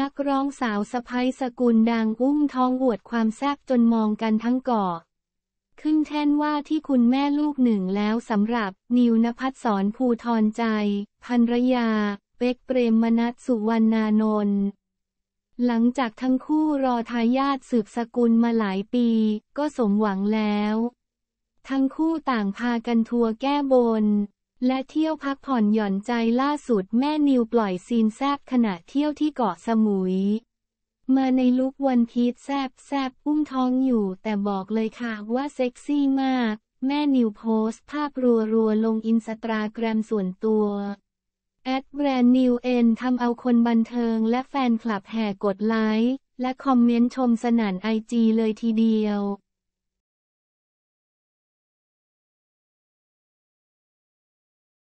นักร้องสาวสะพ้ยสกุลดังอุ้มท้องอวดความแซ่บจนมองกันทั้งเกาะขึ้นแท่นว่าที่คุณแม่ลูกหนึ่งแล้วสำหรับนิวนภัสสรภูทรใจพันรยา เป็กเปรมมนัสสุวรรณานนท์หลังจากทั้งคู่รอทายาทสืบสกุลมาหลายปี ก็สมหวังแล้ว ทั้งคู่ต่างพากันทัวร์แก้บนและเที่ยวพักผ่อนหย่อนใจล่าสุดแม่นิวปล่อยซีนแซบขณะเที่ยวที่เกาะสมุย มาในลุควันพีชแซบแซบอุ้มท้องอยู่ แต่บอกเลยค่ะว่าเซ็กซี่มาก แม่นิวโพสภาพรัวๆลงอินสตาแกรมส่วนตัว แอดแบรนด์นิวเอ็นทำเอาคนบันเทิงและแฟนคลับแห่กดไลค์ และคอมเมนต์ชมสนั่นไอจีเลยทีเดียว